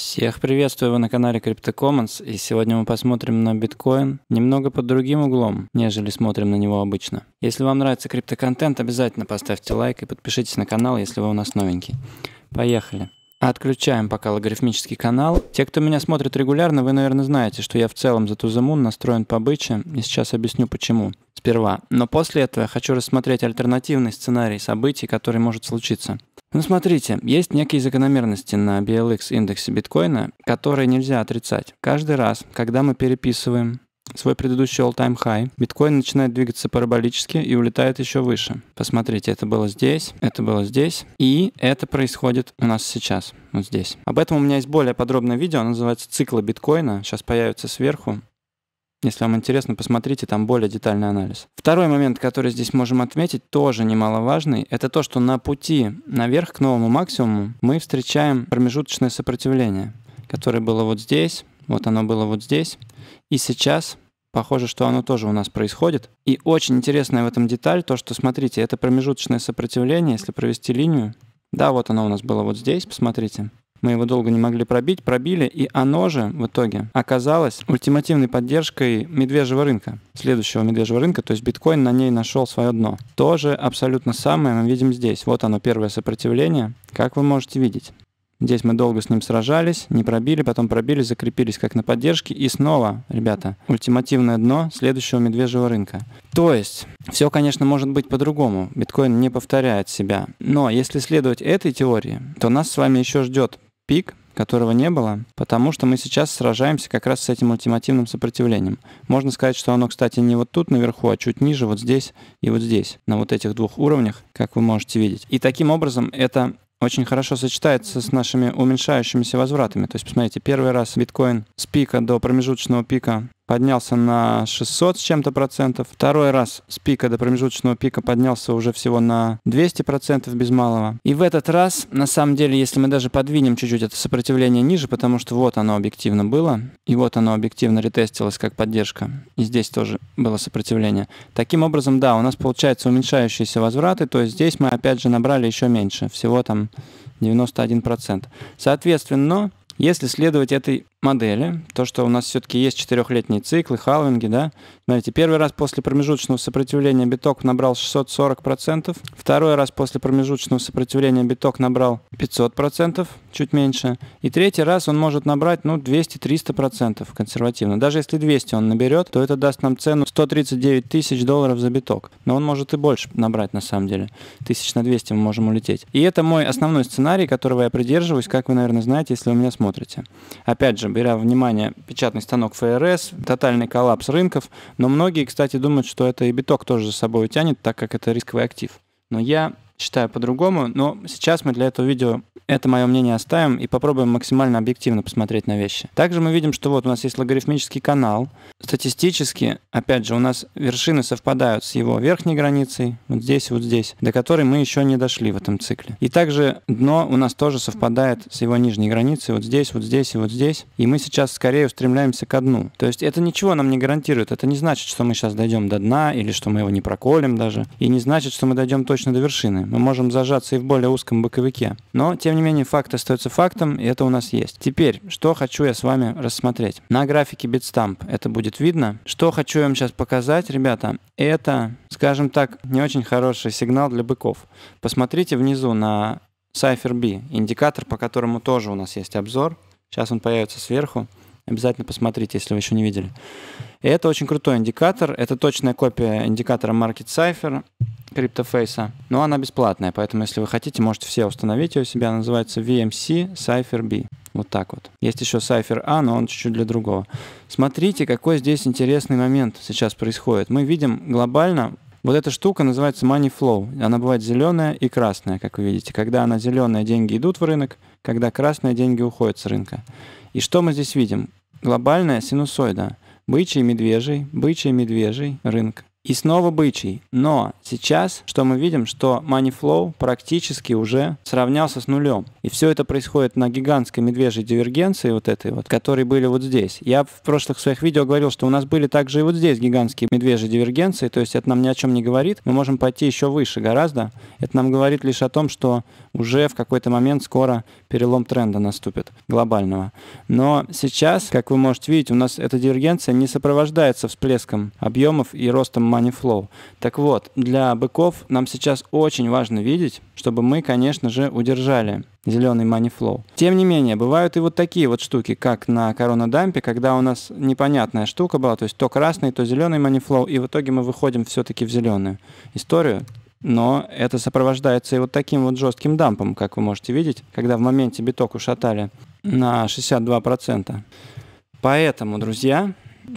Всех приветствую, вы на канале CryptoCommons, и сегодня мы посмотрим на биткоин немного под другим углом, нежели смотрим на него обычно. Если вам нравится криптоконтент, обязательно поставьте лайк и подпишитесь на канал, если вы у нас новенький. Поехали! Отключаем пока логарифмический канал. Те, кто меня смотрит регулярно, вы, наверное, знаете, что я в целом за Тузамун настроен по побыче, и сейчас объясню почему сперва. Но после этого я хочу рассмотреть альтернативный сценарий событий, который может случиться. Ну смотрите, есть некие закономерности на BLX индексе биткоина, которые нельзя отрицать. Каждый раз, когда мы переписываем свой предыдущий all-time high. Биткоин начинает двигаться параболически и улетает еще выше. Посмотрите, это было здесь, это было здесь, и это происходит у нас сейчас, вот здесь. Об этом у меня есть более подробное видео, оно называется «Циклы биткоина». Сейчас появится сверху. Если вам интересно, посмотрите, там более детальный анализ. Второй момент, который здесь можем отметить, тоже немаловажный, это то, что на пути наверх к новому максимуму мы встречаем промежуточное сопротивление, которое было вот здесь, вот оно было вот здесь, и сейчас Похоже, что оно тоже у нас происходит. И очень интересная в этом деталь то, что, смотрите, это промежуточное сопротивление, если провести линию. Да, вот оно у нас было вот здесь, посмотрите. Мы его долго не могли пробить, пробили, и оно же в итоге оказалось ультимативной поддержкой медвежьего рынка, следующего медвежьего рынка, то есть биткоин на ней нашел свое дно. Тоже абсолютно самое мы видим здесь. Вот оно первое сопротивление, как вы можете видеть. Здесь мы долго с ним сражались, не пробили, потом пробили, закрепились как на поддержке. И снова, ребята, ультимативное дно следующего медвежьего рынка. То есть, все, конечно, может быть по-другому. Биткоин не повторяет себя. Но если следовать этой теории, то нас с вами еще ждет пик, которого не было, потому что мы сейчас сражаемся как раз с этим ультимативным сопротивлением. Можно сказать, что оно, кстати, не вот тут наверху, а чуть ниже, вот здесь и вот здесь, на вот этих двух уровнях, как вы можете видеть. И таким образом это очень хорошо сочетается с нашими уменьшающимися возвратами. То есть, посмотрите, первый раз биткоин с пика до промежуточного пика поднялся на 600 с чем-то процентов. Второй раз с пика до промежуточного пика поднялся уже всего на 200 процентов без малого. И в этот раз, на самом деле, если мы даже подвинем чуть-чуть это сопротивление ниже, потому что вот оно объективно было, и вот оно объективно ретестилось как поддержка, и здесь тоже было сопротивление. Таким образом, да, у нас получается уменьшающиеся возвраты, то есть здесь мы опять же набрали еще меньше, всего там 91%. Соответственно, если следовать этой модели, то, что у нас все-таки есть четырехлетние циклы, халвинги, да, смотрите, первый раз после промежуточного сопротивления биток набрал 640%, второй раз после промежуточного сопротивления биток набрал 500%, чуть меньше, и третий раз он может набрать, ну, 200-300% консервативно. Даже если 200 он наберет, то это даст нам цену 139 тысяч долларов за биток. Но он может и больше набрать, на самом деле. Тысяч на 200 мы можем улететь. И это мой основной сценарий, которого я придерживаюсь, как вы, наверное, знаете, если вы меня смотрите смотрите. Опять же, беря внимание печатный станок ФРС, тотальный коллапс рынков, но многие, кстати, думают, что это и биток тоже за собой тянет, так как это рисковый актив. Но я читаю по-другому, но сейчас мы для этого видео это мое мнение оставим и попробуем максимально объективно посмотреть на вещи. Также мы видим, что вот у нас есть логарифмический канал. Статистически, опять же, у нас вершины совпадают с его верхней границей, вот здесь вот здесь, до которой мы еще не дошли в этом цикле. И также дно у нас тоже совпадает с его нижней границей, вот здесь, вот здесь и вот здесь. И мы сейчас скорее устремляемся к дну. То есть это ничего нам не гарантирует. Это не значит, что мы сейчас дойдем до дна или что мы его не проколем даже. И не значит, что мы дойдем точно до вершины. Мы можем зажаться и в более узком боковике. Но, тем не менее, факт остается фактом, и это у нас есть. Теперь, что хочу я с вами рассмотреть. На графике Bitstamp это будет видно. Что хочу я вам сейчас показать, ребята, это, скажем так, не очень хороший сигнал для быков. Посмотрите внизу на Cypher B, индикатор, по которому тоже у нас есть обзор. Сейчас он появится сверху. Обязательно посмотрите, если вы еще не видели. И это очень крутой индикатор. Это точная копия индикатора Market Cipher криптофейса, но она бесплатная, поэтому если вы хотите, можете все установить ее у себя, называется VMC Cypher B. Вот так вот. Есть еще Cypher A, но он чуть-чуть для другого. Смотрите, какой здесь интересный момент сейчас происходит. Мы видим глобально вот эта штука называется money flow. Она бывает зеленая и красная, как вы видите. Когда она зеленая, деньги идут в рынок, когда красная, деньги уходят с рынка. И что мы здесь видим? Глобальная синусоида. Бычий, медвежий, бычий, медвежий рынок. И снова бычий. Но сейчас, что мы видим, что Money Flow практически уже сравнялся с нулем. И все это происходит на гигантской медвежьей дивергенции вот этой вот, которые были вот здесь. Я в прошлых своих видео говорил, что у нас были также и вот здесь гигантские медвежьи дивергенции, то есть это нам ни о чем не говорит. Мы можем пойти еще выше гораздо. Это нам говорит лишь о том, что уже в какой-то момент скоро перелом тренда наступит глобального. Но сейчас, как вы можете видеть, у нас эта дивергенция не сопровождается всплеском объемов и ростом Money Flow. Так вот, для быков нам сейчас очень важно видеть, чтобы мы, конечно же, удержали зеленый money flow. Тем не менее, бывают и вот такие вот штуки, как на коронадампе, когда у нас непонятная штука была, то есть то красный, то зеленый money flow, и в итоге мы выходим все-таки в зеленую историю. Но это сопровождается и вот таким вот жестким дампом, как вы можете видеть, когда в моменте биток ушатали на 62%. Поэтому, друзья,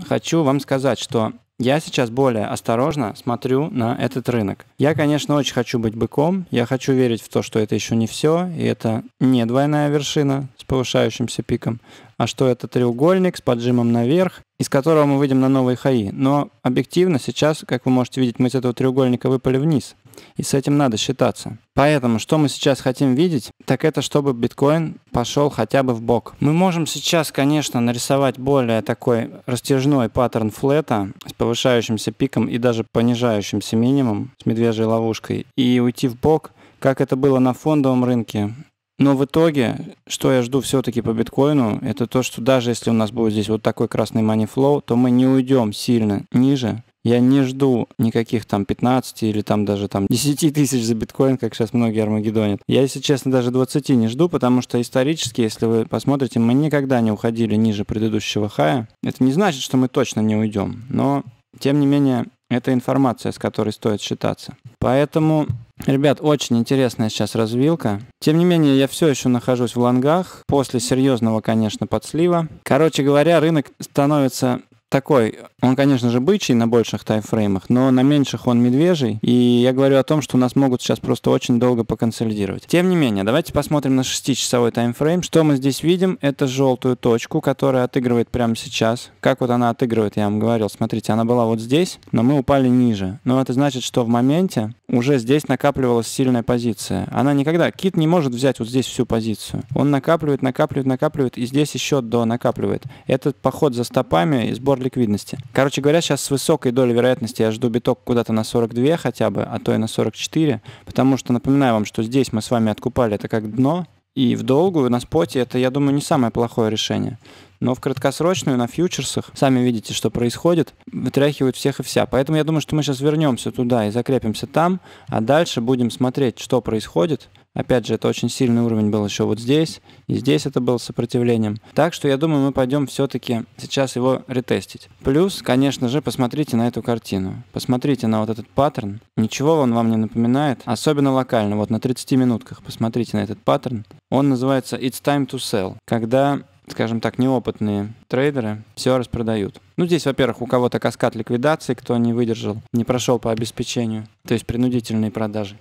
хочу вам сказать, что я сейчас более осторожно смотрю на этот рынок. Я, конечно, очень хочу быть быком, я хочу верить в то, что это еще не все, и это не двойная вершина с повышающимся пиком, а что это треугольник с поджимом наверх, из которого мы выйдем на новые хаи. Но объективно сейчас, как вы можете видеть, мы из этого треугольника выпали вниз. И с этим надо считаться. Поэтому, что мы сейчас хотим видеть, так это, чтобы биткоин пошел хотя бы в бок. Мы можем сейчас, конечно, нарисовать более такой растяжной паттерн флета с повышающимся пиком и даже понижающимся минимум с медвежьей ловушкой и уйти в бок, как это было на фондовом рынке. Но в итоге, что я жду все-таки по биткоину, это то, что даже если у нас будет здесь вот такой красный money flow, то мы не уйдем сильно ниже, я не жду никаких там 15 или там даже там 10 тысяч за биткоин, как сейчас многие армагеддонят. Я, если честно, даже 20 не жду, потому что исторически, если вы посмотрите, мы никогда не уходили ниже предыдущего хая. Это не значит, что мы точно не уйдем, но тем не менее, это информация, с которой стоит считаться. Поэтому, ребят, очень интересная сейчас развилка. Тем не менее, я все еще нахожусь в лонгах, после серьезного, конечно, подслива. Короче говоря, рынок становится такой, он, конечно же, бычий на больших таймфреймах, но на меньших он медвежий. И я говорю о том, что у нас могут сейчас просто очень долго поконсолидировать. Тем не менее, давайте посмотрим на 6-часовой таймфрейм. Что мы здесь видим? Это желтую точку, которая отыгрывает прямо сейчас. Как вот она отыгрывает, я вам говорил. Смотрите, она была вот здесь, но мы упали ниже. Но это значит, что в моменте уже здесь накапливалась сильная позиция. Она никогда... Кит не может взять вот здесь всю позицию. Он накапливает, накапливает, накапливает, и здесь еще до накапливает. Этот поход за стопами и сбор ликвидности. Короче говоря, сейчас с высокой долей вероятности я жду биток куда-то на 42 хотя бы, а то и на 44, потому что напоминаю вам, что здесь мы с вами откупали это как дно, и в долгую на споте это, я думаю, не самое плохое решение. Но в краткосрочную, на фьючерсах, сами видите, что происходит, вытряхивают всех и вся. Поэтому я думаю, что мы сейчас вернемся туда и закрепимся там, а дальше будем смотреть, что происходит. Опять же, это очень сильный уровень был еще вот здесь, и здесь это было сопротивлением. Так что я думаю, мы пойдем все-таки сейчас его ретестить. Плюс, конечно же, посмотрите на эту картину. Посмотрите на вот этот паттерн. Ничего он вам не напоминает, особенно локально. Вот на 30 минутках посмотрите на этот паттерн. Он называется «It's time to sell», когда скажем так, неопытные трейдеры все распродают. Ну, здесь, во-первых, у кого-то каскад ликвидации, кто не выдержал, не прошел по обеспечению, то есть принудительные продажи.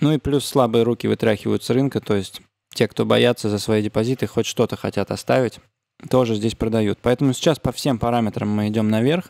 Ну и плюс слабые руки вытряхивают с рынка, то есть те, кто боятся за свои депозиты, хоть что-то хотят оставить, тоже здесь продают. Поэтому сейчас по всем параметрам мы идем наверх.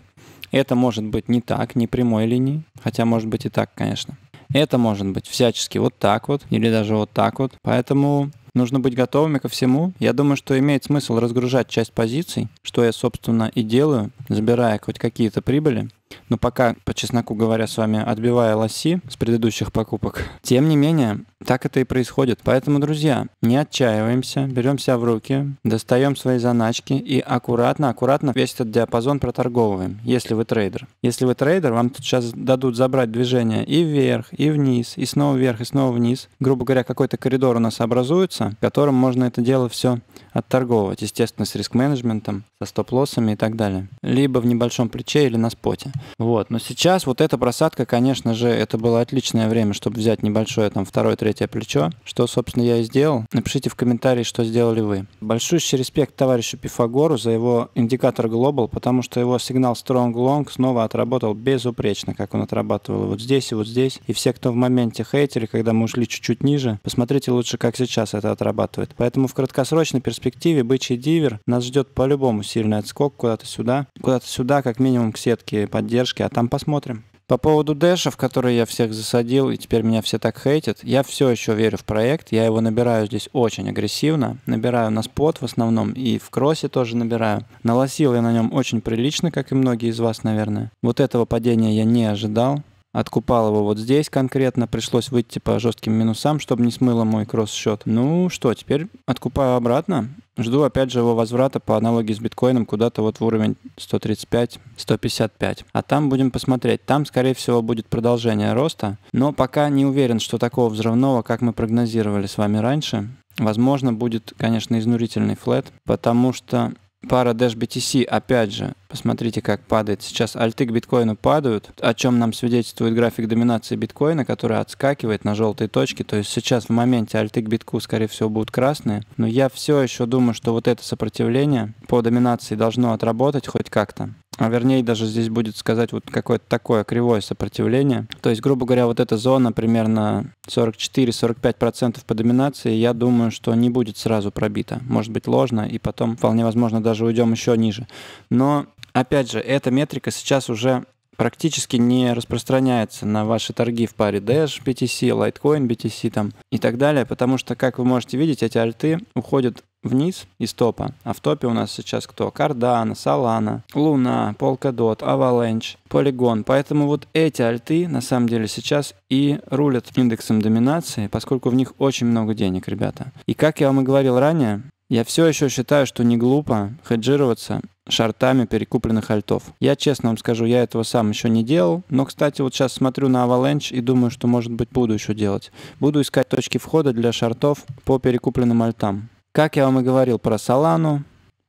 Это может быть не так, не прямой линии, хотя может быть и так, конечно. Это может быть всячески вот так вот, или даже вот так вот. Поэтому нужно быть готовыми ко всему. Я думаю, что имеет смысл разгружать часть позиций, что я, собственно, и делаю, забирая хоть какие-то прибыли. Но пока, по чесноку говоря с вами, отбивая лоси с предыдущих покупок. Тем не менее, так это и происходит. Поэтому, друзья, не отчаиваемся, берем себя в руки, достаем свои заначки и аккуратно, аккуратно весь этот диапазон проторговываем, если вы трейдер. Если вы трейдер, вам тут сейчас дадут забрать движение и вверх, и вниз, и снова вверх, и снова вниз. Грубо говоря, какой-то коридор у нас образуется, которым можно это дело все отторговывать, естественно, с риск-менеджментом, со стоп-лоссами и так далее. Либо в небольшом плече или на споте. Вот. Но сейчас вот эта просадка, конечно же, это было отличное время, чтобы взять небольшое там второе третий третье плечо, что, собственно, я и сделал. Напишите в комментарии, что сделали вы. Большущий респект товарищу Пифагору за его индикатор Global, потому что его сигнал Strong Long снова отработал безупречно, как он отрабатывал вот здесь и вот здесь. И все, кто в моменте хейтили, когда мы ушли чуть-чуть ниже, посмотрите лучше, как сейчас это отрабатывает. Поэтому в краткосрочной перспективе бычий дивер нас ждет по-любому сильный отскок куда-то сюда, куда-то сюда, как минимум к сетке поддержки, а там посмотрим. По поводу Дэша, в который я всех засадил, и теперь меня все так хейтят, я все еще верю в проект, я его набираю здесь очень агрессивно, набираю на спот в основном, и в кроссе тоже набираю. Налосил я на нем очень прилично, как и многие из вас, наверное. Вот этого падения я не ожидал, Откупал его вот здесь конкретно, пришлось выйти по жестким минусам, чтобы не смыло мой кросс-счет. Ну что, теперь откупаю обратно. Жду опять же его возврата по аналогии с биткоином куда-то вот в уровень 135-155. А там будем посмотреть. Там, скорее всего, будет продолжение роста. Но пока не уверен, что такого взрывного, как мы прогнозировали с вами раньше, Возможно, будет, конечно, изнурительный флет, потому что Пара Dash BTC, опять же, посмотрите, как падает. Сейчас альты к биткоину падают, о чем нам свидетельствует график доминации биткоина, который отскакивает на желтые точки. То есть сейчас в моменте альты к битку, скорее всего, будут красные. Но я все еще думаю, что вот это сопротивление по доминации должно отработать хоть как-то а вернее даже здесь будет сказать вот какое-то такое кривое сопротивление. То есть, грубо говоря, вот эта зона примерно 44-45% по доминации, я думаю, что не будет сразу пробита. Может быть ложно, и потом вполне возможно даже уйдем еще ниже. Но, опять же, эта метрика сейчас уже практически не распространяется на ваши торги в паре Dash BTC, Litecoin BTC там и так далее, потому что, как вы можете видеть, эти альты уходят вниз из топа. А в топе у нас сейчас кто? Cardano, Solana, Luna, Polkadot, Avalanche, Polygon. Поэтому вот эти альты на самом деле сейчас и рулят индексом доминации, поскольку в них очень много денег, ребята. И как я вам и говорил ранее, я все еще считаю, что не глупо хеджироваться шартами перекупленных альтов. Я честно вам скажу, я этого сам еще не делал, но, кстати, вот сейчас смотрю на Avalanche и думаю, что, может быть, буду еще делать. Буду искать точки входа для шартов по перекупленным альтам. Как я вам и говорил про Солану,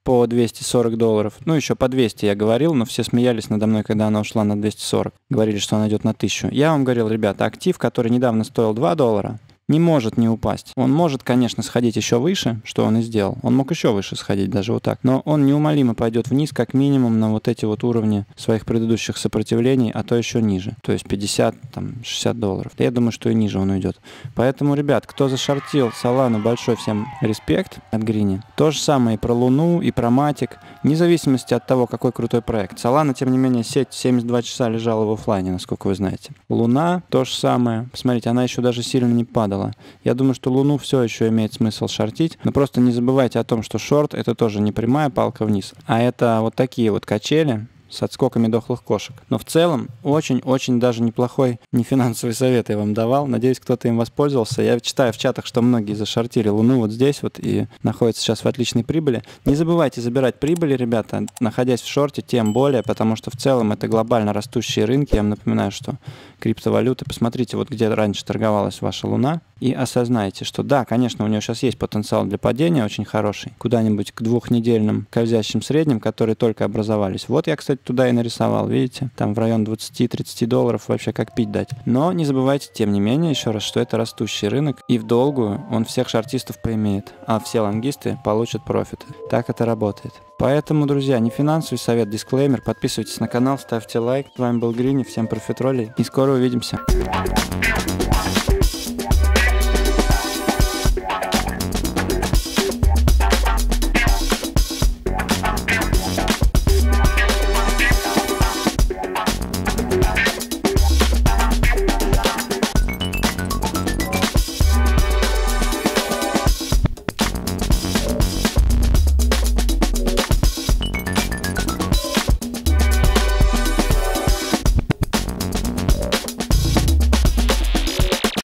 по 240 долларов. Ну, еще по 200 я говорил, но все смеялись надо мной, когда она ушла на 240. Говорили, что она идет на 1000. Я вам говорил, ребята, актив, который недавно стоил 2 доллара, не может не упасть. Он может, конечно, сходить еще выше, что он и сделал. Он мог еще выше сходить, даже вот так. Но он неумолимо пойдет вниз, как минимум, на вот эти вот уровни своих предыдущих сопротивлений, а то еще ниже. То есть 50, там, 60 долларов. Я думаю, что и ниже он уйдет. Поэтому, ребят, кто зашортил Солану, большой всем респект от Грини. То же самое и про Луну, и про Матик. Вне зависимости от того, какой крутой проект. Солана, тем не менее, сеть 72 часа лежала в офлайне, насколько вы знаете. Луна то же самое. Посмотрите, она еще даже сильно не падает падала. Я думаю, что Луну все еще имеет смысл шортить, но просто не забывайте о том, что шорт — это тоже не прямая палка вниз, а это вот такие вот качели, с отскоками дохлых кошек. Но в целом очень-очень даже неплохой нефинансовый совет я вам давал. Надеюсь, кто-то им воспользовался. Я читаю в чатах, что многие зашортили Луну вот здесь вот и находятся сейчас в отличной прибыли. Не забывайте забирать прибыли, ребята, находясь в шорте, тем более, потому что в целом это глобально растущие рынки. Я вам напоминаю, что криптовалюты, посмотрите, вот где раньше торговалась ваша Луна, и осознайте, что да, конечно, у нее сейчас есть потенциал для падения очень хороший, куда-нибудь к двухнедельным скользящим средним, которые только образовались. Вот я, кстати, туда и нарисовал, видите? Там в район 20-30 долларов вообще как пить дать. Но не забывайте, тем не менее, еще раз, что это растущий рынок, и в долгую он всех шартистов поимеет, а все лонгисты получат профиты. Так это работает. Поэтому, друзья, не финансовый совет, дисклеймер. Подписывайтесь на канал, ставьте лайк. С вами был Грини, всем профитролей и скоро увидимся.